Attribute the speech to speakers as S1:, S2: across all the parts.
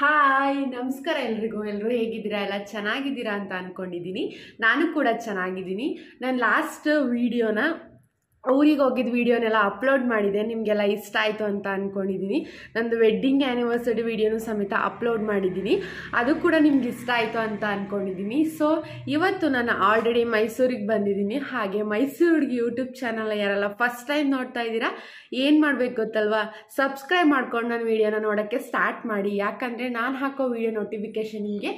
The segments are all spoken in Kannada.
S1: ಹಾಯ್ ನಮಸ್ಕಾರ ಎಲ್ರಿಗೂ ಎಲ್ಲರೂ ಹೇಗಿದ್ದೀರಾ ಎಲ್ಲ ಚೆನ್ನಾಗಿದ್ದೀರಾ ಅಂತ ಅಂದ್ಕೊಂಡಿದ್ದೀನಿ ನಾನು ಕೂಡ ಚೆನ್ನಾಗಿದ್ದೀನಿ ನಾನು ಲಾಸ್ಟ್ ವೀಡಿಯೋನ ಊರಿಗೆ ಹೋಗಿದ್ದು ವೀಡಿಯೋನೆಲ್ಲ ಅಪ್ಲೋಡ್ ಮಾಡಿದೆ ನಿಮಗೆಲ್ಲ ಇಷ್ಟ ಆಯಿತು ಅಂತ ಅಂದ್ಕೊಂಡಿದ್ದೀನಿ ನಂದು ವೆಡ್ಡಿಂಗ್ ಆ್ಯನಿವರ್ಸರಿ ವೀಡಿಯೋನು ಸಮೇತ ಅಪ್ಲೋಡ್ ಮಾಡಿದ್ದೀನಿ ಅದು ಕೂಡ ನಿಮ್ಗೆ ಇಷ್ಟ ಆಯಿತು ಅಂತ ಅಂದ್ಕೊಂಡಿದ್ದೀನಿ ಸೊ ಇವತ್ತು ನಾನು ಆಲ್ರೆಡಿ ಮೈಸೂರಿಗೆ ಬಂದಿದ್ದೀನಿ ಹಾಗೆ ಮೈಸೂರಿಗೆ ಯೂಟ್ಯೂಬ್ ಚಾನಲ್ ಯಾರಲ್ಲ ಫಸ್ಟ್ ಟೈಮ್ ನೋಡ್ತಾ ಇದ್ದೀರಾ ಏನು ಮಾಡಬೇಕು ಗೊತ್ತಲ್ವಾ ಸಬ್ಸ್ಕ್ರೈಬ್ ಮಾಡ್ಕೊಂಡು ನಾನು ವೀಡಿಯೋನ ನೋಡೋಕ್ಕೆ ಸ್ಟಾರ್ಟ್ ಮಾಡಿ ಯಾಕಂದರೆ ನಾನು ಹಾಕೋ ವೀಡಿಯೋ ನೋಟಿಫಿಕೇಷನ್ ನಿಮಗೆ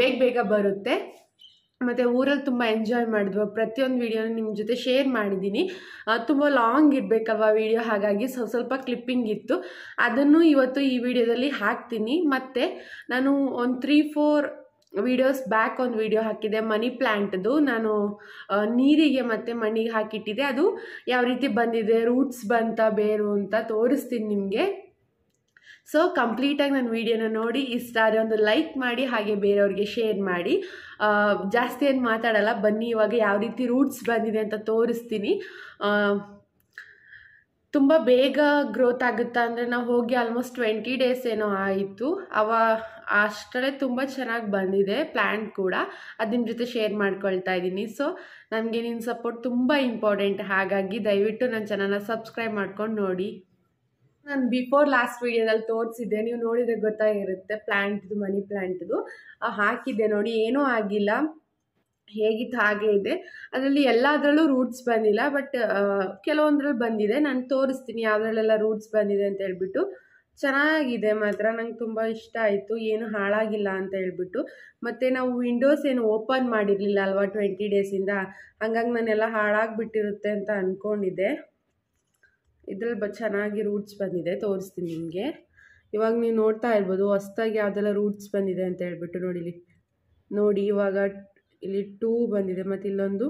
S1: ಬೇಗ ಬೇಗ ಬರುತ್ತೆ ಮತ್ತು ಊರಲ್ಲಿ ತುಂಬ ಎಂಜಾಯ್ ಮಾಡಿದ್ವು ಪ್ರತಿಯೊಂದು ವೀಡಿಯೋನ ನಿಮ್ಮ ಜೊತೆ ಶೇರ್ ಮಾಡಿದ್ದೀನಿ ತುಂಬ ಲಾಂಗ್ ಇರಬೇಕಲ್ವ ವೀಡಿಯೋ ಹಾಗಾಗಿ ಸ್ವಲ್ಪ ಸ್ವಲ್ಪ ಕ್ಲಿಪ್ಪಿಂಗ್ ಇತ್ತು ಅದನ್ನು ಇವತ್ತು ಈ ವಿಡಿಯೋದಲ್ಲಿ ಹಾಕ್ತೀನಿ ಮತ್ತು ನಾನು ಒಂದು ತ್ರೀ ಫೋರ್ ವೀಡಿಯೋಸ್ ಬ್ಯಾಕ್ ಒಂದು ವೀಡಿಯೋ ಹಾಕಿದೆ ಮನಿ ಪ್ಲ್ಯಾಂಟ್ದು ನಾನು ನೀರಿಗೆ ಮತ್ತು ಮಣ್ಣಿಗೆ ಹಾಕಿಟ್ಟಿದ್ದೆ ಅದು ಯಾವ ರೀತಿ ಬಂದಿದೆ ರೂಟ್ಸ್ ಬಂತ ಬೇರು ಅಂತ ತೋರಿಸ್ತೀನಿ ನಿಮಗೆ ಸೊ ಕಂಪ್ಲೀಟಾಗಿ ನನ್ನ ವೀಡಿಯೋನ ನೋಡಿ ಇಷ್ಟ ಆದರೆ ಒಂದು ಲೈಕ್ ಮಾಡಿ ಹಾಗೆ ಬೇರೆಯವ್ರಿಗೆ ಶೇರ್ ಮಾಡಿ ಜಾಸ್ತಿ ಏನು ಮಾತಾಡಲ್ಲ ಬನ್ನಿ ಇವಾಗ ಯಾವ ರೀತಿ ರೂಟ್ಸ್ ಬಂದಿದೆ ಅಂತ ತೋರಿಸ್ತೀನಿ ತುಂಬ ಬೇಗ ಗ್ರೋತ್ ಆಗುತ್ತಾ ಅಂದರೆ ನಾವು ಹೋಗಿ ಆಲ್ಮೋಸ್ಟ್ ಟ್ವೆಂಟಿ ಡೇಸ್ ಏನೋ ಆಯಿತು ಅವ ಅಷ್ಟರಲ್ಲೇ ತುಂಬ ಚೆನ್ನಾಗಿ ಬಂದಿದೆ ಪ್ಲ್ಯಾಂಟ್ ಕೂಡ ಅದನ್ನ ಜೊತೆ ಶೇರ್ ಮಾಡ್ಕೊಳ್ತಾ ಇದ್ದೀನಿ ಸೊ ನನಗೆ ನಿನ್ನ ಸಪೋರ್ಟ್ ತುಂಬ ಇಂಪಾರ್ಟೆಂಟ್ ಹಾಗಾಗಿ ದಯವಿಟ್ಟು ನನ್ನ ಚಾನಲ್ನ ಸಬ್ಸ್ಕ್ರೈಬ್ ಮಾಡ್ಕೊಂಡು ನೋಡಿ ನಾನು ಬಿಫೋರ್ ಲಾಸ್ಟ್ ವೀಡಿಯೋದಲ್ಲಿ ತೋರಿಸಿದ್ದೆ ನೀವು ನೋಡಿದರೆ ಗೊತ್ತಾಗಿರುತ್ತೆ ಪ್ಲ್ಯಾಂಟ್ದು ಮನಿ ಪ್ಲ್ಯಾಂಟ್ದು ಹಾಕಿದ್ದೆ ನೋಡಿ ಏನೂ ಆಗಿಲ್ಲ ಹೇಗಿತ್ತು ಹಾಗೆ ಇದೆ ಅದರಲ್ಲಿ ಎಲ್ಲದರಲ್ಲೂ ರೂಟ್ಸ್ ಬಂದಿಲ್ಲ ಬಟ್ ಕೆಲವೊಂದ್ರಲ್ಲಿ ಬಂದಿದೆ ನಾನು ತೋರಿಸ್ತೀನಿ ಯಾವುದ್ರಲ್ಲೆಲ್ಲ ರೂಟ್ಸ್ ಬಂದಿದೆ ಅಂತ ಹೇಳ್ಬಿಟ್ಟು ಚೆನ್ನಾಗಿದೆ ಮಾತ್ರ ನಂಗೆ ತುಂಬ ಇಷ್ಟ ಆಯಿತು ಏನು ಹಾಳಾಗಿಲ್ಲ ಅಂತ ಹೇಳ್ಬಿಟ್ಟು ಮತ್ತು ನಾವು ವಿಂಡೋಸ್ ಏನು ಓಪನ್ ಮಾಡಿರಲಿಲ್ಲ ಅಲ್ವಾ ಟ್ವೆಂಟಿ ಡೇಸಿಂದ ಹಂಗಾಗಿ ನಾನೆಲ್ಲ ಹಾಳಾಗಿಬಿಟ್ಟಿರುತ್ತೆ ಅಂತ ಅಂದ್ಕೊಂಡಿದ್ದೆ ಇದ್ರಲ್ಲಿ ಬ ಚೆನ್ನಾಗಿ ರೂಟ್ಸ್ ಬಂದಿದೆ ತೋರಿಸ್ತೀನಿ ನಿಮಗೆ ಇವಾಗ ನೀವು ನೋಡ್ತಾ ಇರ್ಬೋದು ಹೊಸ್ದಾಗಿ ಯಾವುದೆಲ್ಲ ರೂಟ್ಸ್ ಬಂದಿದೆ ಅಂತ ಹೇಳ್ಬಿಟ್ಟು ನೋಡಿ ಇಲ್ಲಿ ನೋಡಿ ಇವಾಗ ಇಲ್ಲಿ ಟೂ ಬಂದಿದೆ ಮತ್ತು ಇಲ್ಲೊಂದು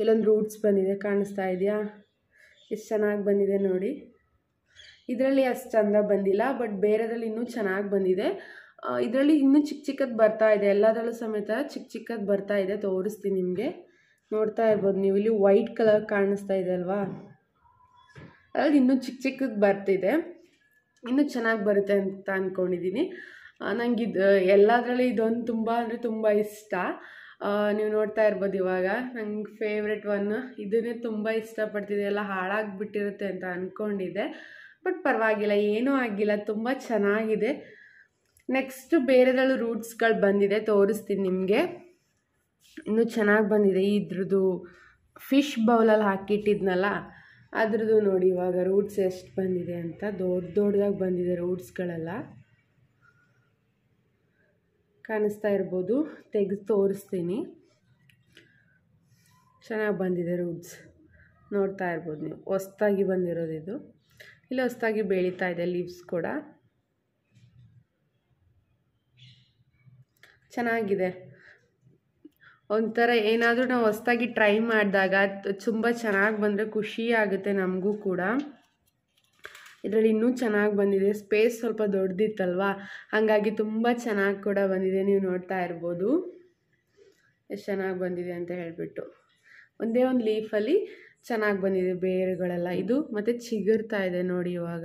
S1: ಇಲ್ಲೊಂದು ರೂಟ್ಸ್ ಬಂದಿದೆ ಕಾಣಿಸ್ತಾ ಇದೆಯಾ ಎಷ್ಟು ಚೆನ್ನಾಗಿ ಬಂದಿದೆ ನೋಡಿ ಇದರಲ್ಲಿ ಅಷ್ಟು ಚಂದ ಬಂದಿಲ್ಲ ಬಟ್ ಬೇರೆದ್ರಲ್ಲಿ ಇನ್ನೂ ಚೆನ್ನಾಗಿ ಬಂದಿದೆ ಇದರಲ್ಲಿ ಇನ್ನೂ ಚಿಕ್ಕ ಚಿಕ್ಕದು ಬರ್ತಾ ಇದೆ ಎಲ್ಲದರಲ್ಲೂ ಸಮೇತ ಚಿಕ್ಕ ಚಿಕ್ಕದು ಬರ್ತಾ ಇದೆ ತೋರಿಸ್ತೀನಿ ನಿಮಗೆ ನೋಡ್ತಾ ಇರ್ಬೋದು ನೀವು ಇಲ್ಲಿ ವೈಟ್ ಕಲರ್ ಕಾಣಿಸ್ತಾ ಇದೆ ಅಲ್ವಾ ಅದ್ರಲ್ಲಿ ಇನ್ನೂ ಚಿಕ್ಕ ಚಿಕ್ಕದು ಬರ್ತಿದೆ ಇನ್ನೂ ಚೆನ್ನಾಗಿ ಬರುತ್ತೆ ಅಂತ ಅಂದ್ಕೊಂಡಿದ್ದೀನಿ ಇದು ಎಲ್ಲದರಲ್ಲಿ ಇದೊಂದು ತುಂಬ ಅಂದರೆ ತುಂಬ ಇಷ್ಟ ನೀವು ನೋಡ್ತಾ ಇರ್ಬೋದು ಇವಾಗ ನಂಗೆ ಫೇವ್ರೆಟ್ ಒನ್ ಇದನ್ನೇ ತುಂಬ ಇಷ್ಟಪಡ್ತಿದೆ ಎಲ್ಲ ಹಾಳಾಗಿಬಿಟ್ಟಿರುತ್ತೆ ಅಂತ ಅಂದ್ಕೊಂಡಿದ್ದೆ ಬಟ್ ಪರವಾಗಿಲ್ಲ ಏನೂ ಆಗಿಲ್ಲ ತುಂಬ ಚೆನ್ನಾಗಿದೆ ನೆಕ್ಸ್ಟು ಬೇರೆದಳು ರೂಟ್ಸ್ಗಳು ಬಂದಿದೆ ತೋರಿಸ್ತೀನಿ ನಿಮಗೆ ಇನ್ನೂ ಚೆನ್ನಾಗಿ ಬಂದಿದೆ ಇದ್ರದ್ದು ಫಿಶ್ ಬೌಲಲ್ಲಿ ಹಾಕಿಟ್ಟಿದ್ನಲ್ಲ ಅದ್ರದ್ದು ನೋಡಿ ಇವಾಗ ರೂಟ್ಸ್ ಎಷ್ಟು ಬಂದಿದೆ ಅಂತ ದೊಡ್ಡ ದೊಡ್ಡದಾಗಿ ಬಂದಿದೆ ರೂಟ್ಸ್ಗಳೆಲ್ಲ ಕಾಣಿಸ್ತಾ ಇರ್ಬೋದು ತೆಗೆದು ತೋರಿಸ್ತೀನಿ ಚೆನ್ನಾಗಿ ಬಂದಿದೆ ರೂಟ್ಸ್ ನೋಡ್ತಾ ಇರ್ಬೋದು ನೀವು ಹೊಸ್ದಾಗಿ ಬಂದಿರೋದು ಇದು ಇಲ್ಲ ಹೊಸ್ದಾಗಿ ಬೆಳೀತಾ ಇದೆ ಲೀವ್ಸ್ ಕೂಡ ಚೆನ್ನಾಗಿದೆ ಒಂಥರ ಏನಾದರೂ ನಾವು ಹೊಸ್ದಾಗಿ ಟ್ರೈ ಮಾಡಿದಾಗ ತುಂಬ ಚೆನ್ನಾಗಿ ಬಂದರೆ ಖುಷಿ ಆಗುತ್ತೆ ನಮಗೂ ಕೂಡ ಇದರಲ್ಲಿ ಇನ್ನೂ ಚೆನ್ನಾಗಿ ಬಂದಿದೆ ಸ್ಪೇಸ್ ಸ್ವಲ್ಪ ದೊಡ್ಡದಿತ್ತಲ್ವಾ ಹಾಗಾಗಿ ತುಂಬ ಚೆನ್ನಾಗಿ ಕೂಡ ಬಂದಿದೆ ನೀವು ನೋಡ್ತಾ ಇರ್ಬೋದು ಎಷ್ಟು ಚೆನ್ನಾಗಿ ಬಂದಿದೆ ಅಂತ ಹೇಳಿಬಿಟ್ಟು ಒಂದೇ ಒಂದು ಲೀಫಲ್ಲಿ ಚೆನ್ನಾಗಿ ಬಂದಿದೆ ಬೇರುಗಳೆಲ್ಲ ಇದು ಮತ್ತು ಚಿಗುರ್ತಾ ಇದೆ ನೋಡಿ ಇವಾಗ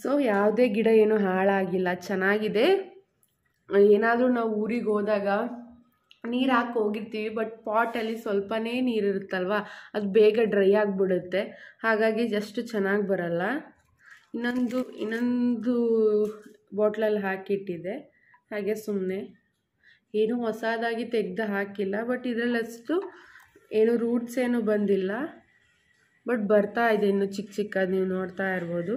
S1: ಸೊ ಯಾವುದೇ ಗಿಡ ಏನು ಹಾಳಾಗಿಲ್ಲ ಚೆನ್ನಾಗಿದೆ ಏನಾದರೂ ನಾವು ಊರಿಗೆ ಹೋದಾಗ ನೀರು ಹಾಕಿ ಹೋಗಿರ್ತೀವಿ ಬಟ್ ಪಾಟಲ್ಲಿ ಸ್ವಲ್ಪನೇ ನೀರು ಇರುತ್ತಲ್ವ ಅದು ಬೇಗ ಡ್ರೈ ಆಗಿಬಿಡುತ್ತೆ ಹಾಗಾಗಿ ಜಸ್ಟ್ ಚೆನ್ನಾಗಿ ಬರಲ್ಲ ಇನ್ನೊಂದು ಇನ್ನೊಂದು ಬಾಟ್ಲಲ್ಲಿ ಹಾಕಿಟ್ಟಿದೆ ಹಾಗೆ ಸುಮ್ಮನೆ ಏನೂ ಹೊಸದಾಗಿ ತೆಗೆದು ಹಾಕಿಲ್ಲ ಬಟ್ ಇದರಲ್ಲಿ ಅಷ್ಟು ಏನು ರೂಟ್ಸ್ ಏನು ಬಂದಿಲ್ಲ ಬಟ್ ಬರ್ತಾ ಇದೆ ಇನ್ನು ಚಿಕ್ಕ ಚಿಕ್ಕದು ನೀವು ನೋಡ್ತಾ ಇರ್ಬೋದು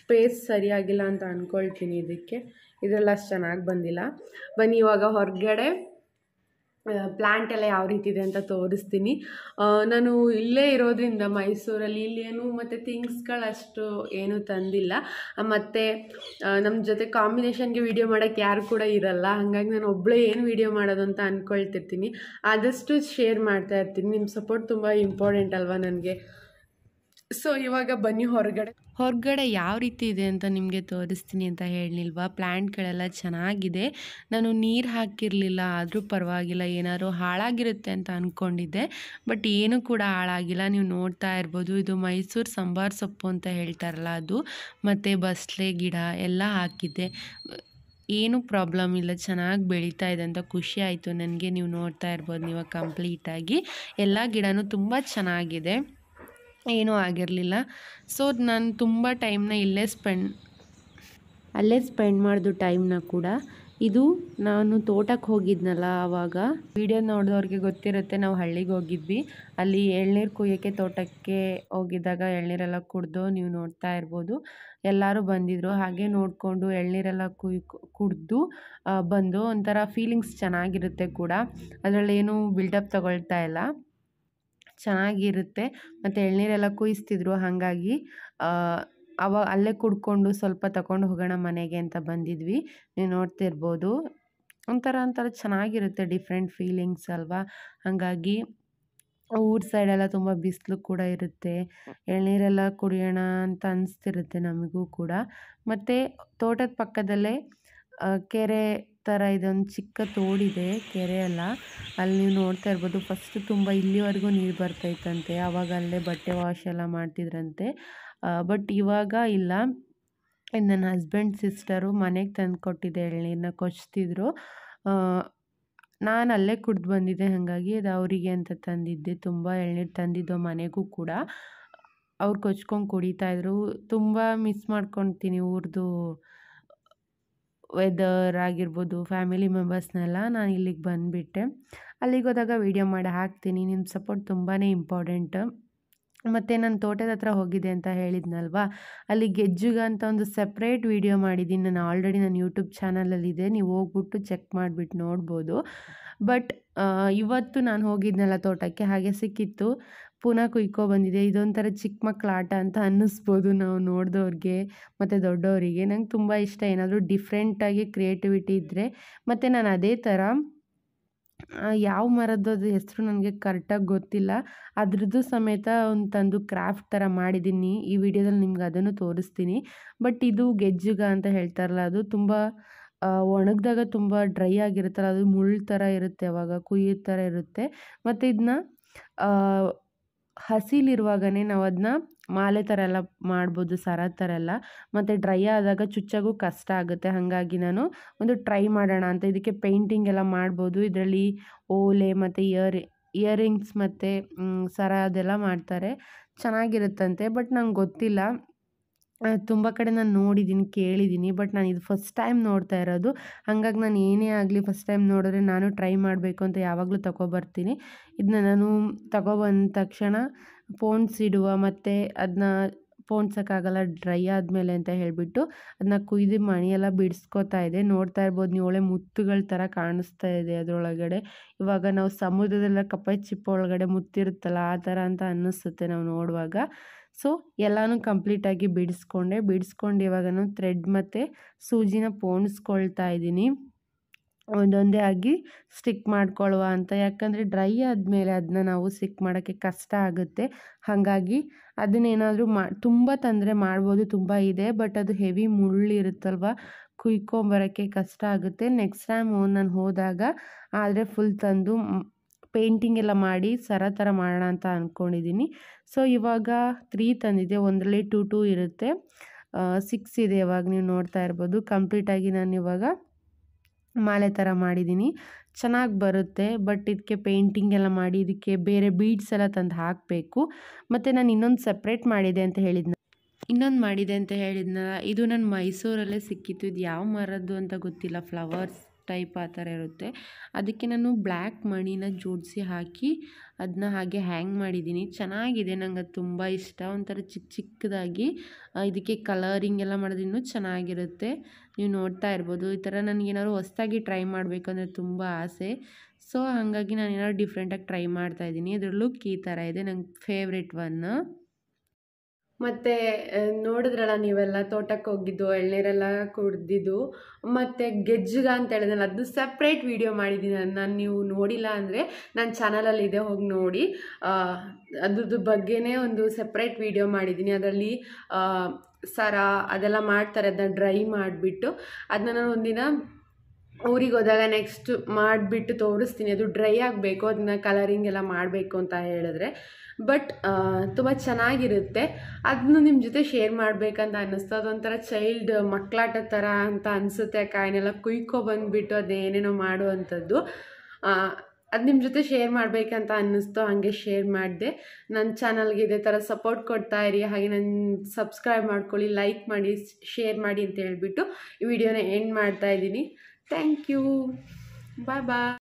S1: ಸ್ಪೇಸ್ ಸರಿಯಾಗಿಲ್ಲ ಅಂತ ಅಂದ್ಕೊಳ್ತೀನಿ ಇದಕ್ಕೆ ಇದೆಲ್ಲ ಅಷ್ಟು ಚೆನ್ನಾಗಿ ಬಂದಿಲ್ಲ ಬನ್ನಿ ಇವಾಗ ಹೊರಗಡೆ ಪ್ಲ್ಯಾಂಟ್ ಎಲ್ಲ ಯಾವ ರೀತಿ ಇದೆ ಅಂತ ತೋರಿಸ್ತೀನಿ ನಾನು ಇಲ್ಲೇ ಇರೋದ್ರಿಂದ ಮೈಸೂರಲ್ಲಿ ಇಲ್ಲೇನು ಮತ್ತು ಥಿಂಗ್ಸ್ಗಳಷ್ಟು ಏನೂ ತಂದಿಲ್ಲ ಮತ್ತು ನಮ್ಮ ಜೊತೆ ಕಾಂಬಿನೇಷನ್ಗೆ ವೀಡಿಯೋ ಮಾಡೋಕ್ಕೆ ಯಾರು ಕೂಡ ಇರಲ್ಲ ಹಾಗಾಗಿ ನಾನು ಒಬ್ಬಳೇ ಏನು ವೀಡಿಯೋ ಮಾಡೋದು ಅಂತ ಅಂದ್ಕೊಳ್ತಿರ್ತೀನಿ ಆದಷ್ಟು ಶೇರ್ ಮಾಡ್ತಾ ಇರ್ತೀನಿ ನಿಮ್ಮ ಸಪೋರ್ಟ್ ತುಂಬ ಇಂಪಾರ್ಟೆಂಟ್ ಅಲ್ವಾ ನನಗೆ ಸೊ ಇವಾಗ ಬನ್ನಿ ಹೊರಗಡೆ ಹೊರಗಡೆ ಯಾವ ರೀತಿ ಇದೆ ಅಂತ ನಿಮಗೆ ತೋರಿಸ್ತೀನಿ ಅಂತ ಹೇಳಿಲ್ವಾ ಪ್ಲ್ಯಾಂಟ್ಗಳೆಲ್ಲ ಚೆನ್ನಾಗಿದೆ ನಾನು ನೀರು ಹಾಕಿರಲಿಲ್ಲ ಆದರೂ ಪರವಾಗಿಲ್ಲ ಏನಾದರೂ ಹಾಳಾಗಿರುತ್ತೆ ಅಂತ ಅಂದ್ಕೊಂಡಿದ್ದೆ ಬಟ್ ಏನೂ ಕೂಡ ಹಾಳಾಗಿಲ್ಲ ನೀವು ನೋಡ್ತಾ ಇರ್ಬೋದು ಇದು ಮೈಸೂರು ಸಂಬಾರ್ ಸೊಪ್ಪು ಅಂತ ಹೇಳ್ತಾರಲ್ಲ ಅದು ಮತ್ತು ಬಸ್ಲೆ ಗಿಡ ಎಲ್ಲ ಹಾಕಿದ್ದೆ ಏನು ಪ್ರಾಬ್ಲಮ್ ಇಲ್ಲ ಚೆನ್ನಾಗಿ ಬೆಳೀತಾ ಇದೆ ಅಂತ ಖುಷಿ ಆಯಿತು ನನಗೆ ನೀವು ನೋಡ್ತಾ ಇರ್ಬೋದು ನೀವು ಕಂಪ್ಲೀಟಾಗಿ ಎಲ್ಲ ಗಿಡನೂ ತುಂಬ ಚೆನ್ನಾಗಿದೆ ಏನೂ ಆಗಿರಲಿಲ್ಲ ಸೊ ನಾನು ತುಂಬ ಟೈಮ್ನ ಇಲ್ಲೇ ಸ್ಪೆಂಡ್ ಅಲ್ಲೇ ಸ್ಪೆಂಡ್ ಮಾಡಿದ್ದು ಟೈಮ್ನ ಕೂಡ ಇದು ನಾನು ತೋಟಕ್ಕೆ ಹೋಗಿದ್ನಲ್ಲ ಆವಾಗ ವಿಡಿಯೋ ನೋಡಿದವ್ರಿಗೆ ಗೊತ್ತಿರುತ್ತೆ ನಾವು ಹಳ್ಳಿಗೆ ಹೋಗಿದ್ವಿ ಅಲ್ಲಿ ಎಳ್ನೀರು ಕುಯ್ಯೋಕ್ಕೆ ತೋಟಕ್ಕೆ ಹೋಗಿದ್ದಾಗ ಎಳ್ನೀರೆಲ್ಲ ಕುಡ್ದು ನೀವು ನೋಡ್ತಾ ಇರ್ಬೋದು ಎಲ್ಲರೂ ಬಂದಿದ್ರು ಹಾಗೆ ನೋಡಿಕೊಂಡು ಎಳ್ನೀರೆಲ್ಲ ಕುಯ್ ಕುಡ್ದು ಬಂದು ಒಂಥರ ಫೀಲಿಂಗ್ಸ್ ಚೆನ್ನಾಗಿರುತ್ತೆ ಕೂಡ ಅದರಲ್ಲೇನು ಬಿಲ್ಡಪ್ ತಗೊಳ್ತಾ ಇಲ್ಲ ಚೆನ್ನಾಗಿರುತ್ತೆ ಮತ್ತು ಎಳ್ನೀರೆಲ್ಲ ಕೂಯಿಸ್ತಿದ್ರು ಹಾಗಾಗಿ ಅವ ಅಲ್ಲೇ ಕುಡ್ಕೊಂಡು ಸ್ವಲ್ಪ ತಗೊಂಡು ಹೋಗೋಣ ಮನೆಗೆ ಅಂತ ಬಂದಿದ್ವಿ ನೀವು ನೋಡ್ತಿರ್ಬೋದು ಒಂಥರ ಒಂಥರ ಚೆನ್ನಾಗಿರುತ್ತೆ ಡಿಫ್ರೆಂಟ್ ಫೀಲಿಂಗ್ಸ್ ಅಲ್ವಾ ಹಾಗಾಗಿ ಊರ್ ಸೈಡೆಲ್ಲ ತುಂಬ ಬಿಸಿಲು ಕೂಡ ಇರುತ್ತೆ ಎಳ್ನೀರೆಲ್ಲ ಕುಡಿಯೋಣ ಅಂತ ಅನಿಸ್ತಿರುತ್ತೆ ನಮಗೂ ಕೂಡ ಮತ್ತು ತೋಟದ ಪಕ್ಕದಲ್ಲೇ ಕೆರೆ ಥರ ಇದೊಂದು ಚಿಕ್ಕ ತೋಡಿದೆ ಕೆರೆ ಅಲ್ಲ ಅಲ್ಲಿ ನೀವು ನೋಡ್ತಾ ಇರ್ಬೋದು ಫಸ್ಟ್ ತುಂಬ ಇಲ್ಲಿವರೆಗೂ ನೀರು ಬರ್ತೈತಂತೆ ಆವಾಗ ಅಲ್ಲೇ ಬಟ್ಟೆ ವಾಶ್ ಎಲ್ಲ ಮಾಡ್ತಿದ್ರಂತೆ ಬಟ್ ಇವಾಗ ಇಲ್ಲ ನನ್ನ ಹಸ್ಬೆಂಡ್ ಸಿಸ್ಟರು ಮನೆಗೆ ತಂದು ಕೊಟ್ಟಿದ್ದೆ ಎಳ್ನೀರನ್ನ ಕೊಚ್ತಿದ್ರು ನಾನು ಅಲ್ಲೇ ಕುಡ್ದು ಬಂದಿದ್ದೆ ಹಾಗಾಗಿ ಅದು ಅವರಿಗೆ ಅಂತ ತಂದಿದ್ದೆ ತುಂಬ ಎಳ್ನೀರು ತಂದಿದ್ದೋ ಮನೆಗೂ ಕೂಡ ಅವ್ರು ಕೊಚ್ಕೊಂಡು ಕುಡಿತಾಯಿದ್ರು ತುಂಬ ಮಿಸ್ ಮಾಡ್ಕೊತೀನಿ ಊರ್ದು ವೆದರ್ ಆಗಿರ್ಬೋದು ಫ್ಯಾಮಿಲಿ ಮೆಂಬರ್ಸ್ನೆಲ್ಲ ನಾನು ಇಲ್ಲಿಗೆ ಬಂದುಬಿಟ್ಟೆ ಅಲ್ಲಿಗೆ ಹೋದಾಗ ವೀಡಿಯೋ ಮಾಡಿ ಹಾಕ್ತೀನಿ ನಿಮ್ಮ ಸಪೋರ್ಟ್ ತುಂಬಾ ಇಂಪಾರ್ಟೆಂಟ್ ಮತ್ತು ನಾನು ತೋಟದ ಹತ್ರ ಹೋಗಿದೆ ಅಂತ ಹೇಳಿದ್ನಲ್ವಾ ಅಲ್ಲಿ ಗೆಜ್ಜುಗಂತ ಒಂದು ಸಪ್ರೇಟ್ ವೀಡಿಯೋ ಮಾಡಿದ್ದೀನಿ ನಾನು ಆಲ್ರೆಡಿ ನನ್ನ ಯೂಟ್ಯೂಬ್ ಚಾನಲಲ್ಲಿದೆ ನೀವು ಹೋಗ್ಬಿಟ್ಟು ಚೆಕ್ ಮಾಡಿಬಿಟ್ಟು ನೋಡ್ಬೋದು ಬಟ್ ಇವತ್ತು ನಾನು ಹೋಗಿದ್ನಲ್ಲ ತೋಟಕ್ಕೆ ಹಾಗೆ ಸಿಕ್ಕಿತ್ತು ಪುನಃ ಕುಯ್ಕೊ ಬಂದಿದೆ ಇದೊಂಥರ ಚಿಕ್ಕ ಮಕ್ಕಳ ಆಟ ಅಂತ ಅನ್ನಿಸ್ಬೋದು ನಾವು ನೋಡಿದವ್ರಿಗೆ ಮತ್ತು ದೊಡ್ಡವರಿಗೆ ನಂಗೆ ತುಂಬ ಇಷ್ಟ ಏನಾದರೂ ಡಿಫ್ರೆಂಟಾಗಿ ಕ್ರಿಯೇಟಿವಿಟಿ ಇದ್ದರೆ ಮತ್ತು ನಾನು ಅದೇ ಥರ ಯಾವ ಮರದ್ದು ಅದು ಹೆಸರು ನನಗೆ ಕರೆಕ್ಟಾಗಿ ಗೊತ್ತಿಲ್ಲ ಅದ್ರದ್ದು ಸಮೇತ ಒಂದು ತಂದು ಕ್ರಾಫ್ಟ್ ಥರ ಮಾಡಿದ್ದೀನಿ ಈ ವಿಡಿಯೋದಲ್ಲಿ ನಿಮ್ಗೆ ಅದನ್ನು ತೋರಿಸ್ತೀನಿ ಬಟ್ ಇದು ಗೆಜ್ಜುಗ ಅಂತ ಹೇಳ್ತಾರಲ್ಲ ಅದು ತುಂಬ ಒಣಗಿದಾಗ ತುಂಬ ಡ್ರೈ ಆಗಿರುತ್ತಲ್ಲ ಅದು ಮುಳ್ಳು ಥರ ಇರುತ್ತೆ ಅವಾಗ ಕುಯ್ಯ ಥರ ಇರುತ್ತೆ ಮತ್ತು ಇದನ್ನ ಹಸಿಲಿರುವಾಗನೇ ನಾವು ಅದನ್ನ ಮಾಲೆ ಥರ ಎಲ್ಲ ಮಾಡ್ಬೋದು ಸರ ಥರ ಎಲ್ಲ ಮತ್ತು ಡ್ರೈ ಆದಾಗ ಚುಚ್ಚಾಗೂ ಕಷ್ಟ ಆಗುತ್ತೆ ಹಾಗಾಗಿ ನಾನು ಒಂದು ಟ್ರೈ ಮಾಡೋಣ ಅಂತ ಇದಕ್ಕೆ ಪೇಂಟಿಂಗ್ ಎಲ್ಲ ಮಾಡ್ಬೋದು ಇದರಲ್ಲಿ ಓಲೆ ಮತ್ತು ಇಯರ್ ಇಯರಿಂಗ್ಸ್ ಮತ್ತು ಸರ ಅದೆಲ್ಲ ಮಾಡ್ತಾರೆ ಚೆನ್ನಾಗಿರುತ್ತಂತೆ ಬಟ್ ನಂಗೆ ಗೊತ್ತಿಲ್ಲ ತುಂಬ ಕಡೆ ನಾನು ನೋಡಿದ್ದೀನಿ ಕೇಳಿದ್ದೀನಿ ಬಟ್ ನಾನು ಇದು ಫಸ್ಟ್ ಟೈಮ್ ನೋಡ್ತಾ ಇರೋದು ಹಂಗಾಗಿ ನಾನು ಏನೇ ಆಗಲಿ ಫಸ್ಟ್ ಟೈಮ್ ನೋಡಿದ್ರೆ ನಾನು ಟ್ರೈ ಮಾಡಬೇಕು ಅಂತ ಯಾವಾಗಲೂ ತಗೊಬರ್ತೀನಿ ಇದನ್ನ ನಾನು ತಗೊಬಂದ ತಕ್ಷಣ ಇಡುವ ಮತ್ತು ಅದನ್ನ ಪೋಣ್ಸೋಕ್ಕಾಗಲ್ಲ ಡ್ರೈ ಆದಮೇಲೆ ಅಂತ ಹೇಳಿಬಿಟ್ಟು ಅದನ್ನ ಕುಯ್ದು ಮಣಿಯೆಲ್ಲ ಬಿಡಿಸ್ಕೋತಾ ಇದೆ ನೋಡ್ತಾ ಇರ್ಬೋದು ಒಳ್ಳೆ ಮುತ್ತುಗಳ ಥರ ಕಾಣಿಸ್ತಾ ಇದೆ ಅದರೊಳಗಡೆ ಇವಾಗ ನಾವು ಸಮುದ್ರದಲ್ಲ ಕಪ್ಪೆ ಚಿಪ್ಪ ಒಳಗಡೆ ಮುತ್ತಿರುತ್ತಲ್ಲ ಆ ಥರ ಅಂತ ಅನ್ನಿಸುತ್ತೆ ನಾವು ನೋಡುವಾಗ ಸೊ ಎಲ್ಲನೂ ಕಂಪ್ಲೀಟಾಗಿ ಬಿಡಿಸ್ಕೊಂಡೆ ಬಿಡಿಸ್ಕೊಂಡು ಇವಾಗ ನಾನು ಥ್ರೆಡ್ ಮತ್ತು ಸೂಜಿನ ಪೋಣಿಸ್ಕೊಳ್ತಾ ಇದ್ದೀನಿ ಒಂದೊಂದೇ ಆಗಿ ಸ್ಟಿಕ್ ಮಾಡ್ಕೊಳ್ಳುವ ಅಂತ ಯಾಕಂದರೆ ಡ್ರೈ ಆದಮೇಲೆ ಅದನ್ನ ನಾವು ಸ್ಟಿಕ್ ಮಾಡೋಕ್ಕೆ ಕಷ್ಟ ಆಗುತ್ತೆ ಹಾಗಾಗಿ ಅದನ್ನೇನಾದರೂ ಮಾ ತುಂಬ ತೊಂದರೆ ಮಾಡ್ಬೋದು ತುಂಬ ಇದೆ ಬಟ್ ಅದು ಹೆವಿ ಮುಳ್ಳಿರುತ್ತಲ್ವ ಕುಯ್ಕೊಂಬರೋಕ್ಕೆ ಕಷ್ಟ ಆಗುತ್ತೆ ನೆಕ್ಸ್ಟ್ ಟೈಮ್ ನಾನು ಹೋದಾಗ ಆದರೆ ಫುಲ್ ತಂದು ಪೇಂಟಿಂಗ್ ಎಲ್ಲ ಮಾಡಿ ಸರ ಥರ ಮಾಡೋಣ ಅಂತ ಅಂದ್ಕೊಂಡಿದ್ದೀನಿ ಸೊ ಇವಾಗ ತ್ರೀ ತಂದಿದೆ ಒಂದರಲ್ಲಿ ಟೂ ಟೂ ಇರುತ್ತೆ ಸಿಕ್ಸ್ ಇದೆ ಇವಾಗ ನೀವು ನೋಡ್ತಾ ಇರ್ಬೋದು ಕಂಪ್ಲೀಟಾಗಿ ನಾನು ಇವಾಗ ಮಾಲೆ ಥರ ಮಾಡಿದ್ದೀನಿ ಚೆನ್ನಾಗಿ ಬರುತ್ತೆ ಬಟ್ ಇದಕ್ಕೆ ಪೇಂಟಿಂಗ್ ಎಲ್ಲ ಮಾಡಿ ಇದಕ್ಕೆ ಬೇರೆ ಬೀಡ್ಸ್ ಎಲ್ಲ ತಂದು ಹಾಕಬೇಕು ಮತ್ತು ನಾನು ಇನ್ನೊಂದು ಸಪ್ರೇಟ್ ಮಾಡಿದೆ ಅಂತ ಹೇಳಿದ್ನ ಇನ್ನೊಂದು ಮಾಡಿದೆ ಅಂತ ಹೇಳಿದ್ನಲ್ಲ ಇದು ನನ್ನ ಮೈಸೂರಲ್ಲೇ ಸಿಕ್ಕಿತ್ತು ಇದು ಯಾವ ಮರದ್ದು ಅಂತ ಗೊತ್ತಿಲ್ಲ ಫ್ಲವರ್ಸ್ ಟೈಪ್ ಆ ಥರ ಇರುತ್ತೆ ಅದಕ್ಕೆ ನಾನು ಬ್ಲ್ಯಾಕ್ ಮಣಿನ ಜೋಡಿಸಿ ಹಾಕಿ ಅದನ್ನ ಹಾಗೆ ಹ್ಯಾಂಗ್ ಮಾಡಿದ್ದೀನಿ ಚೆನ್ನಾಗಿದೆ ನಂಗೆ ಅದು ತುಂಬ ಇಷ್ಟ ಒಂಥರ ಚಿಕ್ಕ ಚಿಕ್ಕದಾಗಿ ಇದಕ್ಕೆ ಕಲರಿಂಗ್ ಎಲ್ಲ ಮಾಡೋದು ಚೆನ್ನಾಗಿರುತ್ತೆ ನೀವು ನೋಡ್ತಾ ಇರ್ಬೋದು ಈ ಥರ ನನಗೇನಾದ್ರು ಹೊಸ್ದಾಗಿ ಟ್ರೈ ಮಾಡಬೇಕಂದ್ರೆ ತುಂಬ ಆಸೆ ಸೊ ಹಾಗಾಗಿ ನಾನು ಏನಾದ್ರು ಡಿಫ್ರೆಂಟಾಗಿ ಟ್ರೈ ಮಾಡ್ತಾಯಿದ್ದೀನಿ ಅದರ ಲುಕ್ ಈ ಥರ ಇದೆ ನಂಗೆ ಫೇವ್ರೆಟ್ ಒನ್ ಮತ್ತು ನೋಡಿದ್ರಲ್ಲ ನೀವೆಲ್ಲ ತೋಟಕ್ಕೆ ಹೋಗಿದ್ದು ಎಳ್ನೀರೆಲ್ಲ ಕುಡ್ದಿದ್ದು ಮತ್ತು ಗೆಜ್ಜುಗ ಅಂತ ಹೇಳಿದ್ನಲ್ಲ ಅದು ಸಪ್ರೇಟ್ ವೀಡಿಯೋ ಮಾಡಿದ್ದೀನಿ ನಾನು ನೀವು ನೋಡಿಲ್ಲ ಅಂದರೆ ನನ್ನ ಚಾನಲಲ್ಲಿ ಇದೆ ಹೋಗಿ ನೋಡಿ ಅದ್ರದ್ದು ಬಗ್ಗೆನೇ ಒಂದು ಸಪ್ರೇಟ್ ವೀಡಿಯೋ ಮಾಡಿದ್ದೀನಿ ಅದರಲ್ಲಿ ಸರ ಅದೆಲ್ಲ ಮಾಡ್ತಾರೆ ಅದನ್ನ ಡ್ರೈ ಮಾಡಿಬಿಟ್ಟು ಅದನ್ನ ನಾನು ಒಂದಿನ ಊರಿಗೆ ಹೋದಾಗ ನೆಕ್ಸ್ಟ್ ಮಾಡಿಬಿಟ್ಟು ತೋರಿಸ್ತೀನಿ ಅದು ಡ್ರೈ ಆಗಬೇಕು ಅದನ್ನ ಕಲರಿಂಗ್ ಎಲ್ಲ ಮಾಡಬೇಕು ಅಂತ ಹೇಳಿದ್ರೆ ಬಟ್ ತುಂಬ ಚೆನ್ನಾಗಿರುತ್ತೆ ಅದನ್ನ ನಿಮ್ಮ ಜೊತೆ ಶೇರ್ ಮಾಡಬೇಕಂತ ಅನ್ನಿಸ್ತು ಅದೊಂಥರ ಚೈಲ್ಡ್ ಮಕ್ಕಳಾಟ ಥರ ಅಂತ ಅನಿಸುತ್ತೆ ಕಾಯಿನೆಲ್ಲ ಕುಯ್ಕೊ ಬಂದುಬಿಟ್ಟು ಅದೇನೇನೋ ಮಾಡುವಂಥದ್ದು ಅದು ನಿಮ್ಮ ಜೊತೆ ಶೇರ್ ಮಾಡಬೇಕಂತ ಅನ್ನಿಸ್ತು ಹಾಗೆ ಶೇರ್ ಮಾಡಿದೆ ನನ್ನ ಚಾನಲ್ಗೆ ಇದೇ ಥರ ಸಪೋರ್ಟ್ ಕೊಡ್ತಾ ಇರಿ ಹಾಗೆ ನನ್ನ ಸಬ್ಸ್ಕ್ರೈಬ್ ಮಾಡ್ಕೊಳ್ಳಿ ಲೈಕ್ ಮಾಡಿ ಶೇರ್ ಮಾಡಿ ಅಂತ ಹೇಳಿಬಿಟ್ಟು ಈ ವಿಡಿಯೋನ ಎಂಡ್ ಮಾಡ್ತಾ Thank you. Bye bye.